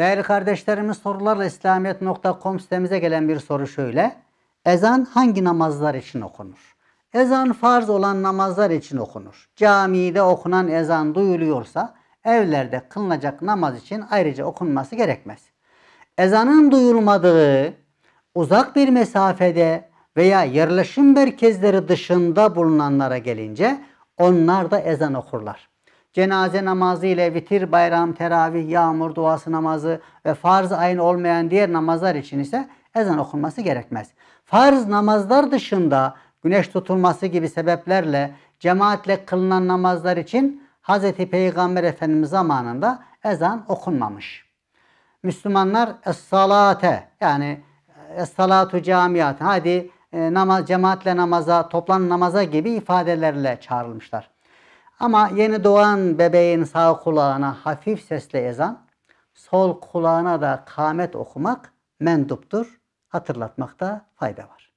Değerli kardeşlerimiz sorularla İslamiyet.com sitemize gelen bir soru şöyle. Ezan hangi namazlar için okunur? Ezan farz olan namazlar için okunur. Camide okunan ezan duyuluyorsa evlerde kılınacak namaz için ayrıca okunması gerekmez. Ezanın duyulmadığı uzak bir mesafede veya yerleşim merkezleri dışında bulunanlara gelince onlar da ezan okurlar cenaze namazı ile vitir, bayram, teravih, yağmur, duası namazı ve farz ayın olmayan diğer namazlar için ise ezan okunması gerekmez. Farz namazlar dışında güneş tutulması gibi sebeplerle cemaatle kılınan namazlar için Hz. Peygamber Efendimiz zamanında ezan okunmamış. Müslümanlar es-salate yani es-salatu camiat hadi e, namaz, cemaatle namaza, toplan namaza gibi ifadelerle çağrılmışlar. Ama yeni doğan bebeğin sağ kulağına hafif sesle ezan, sol kulağına da kamet okumak menduptur. Hatırlatmakta fayda var.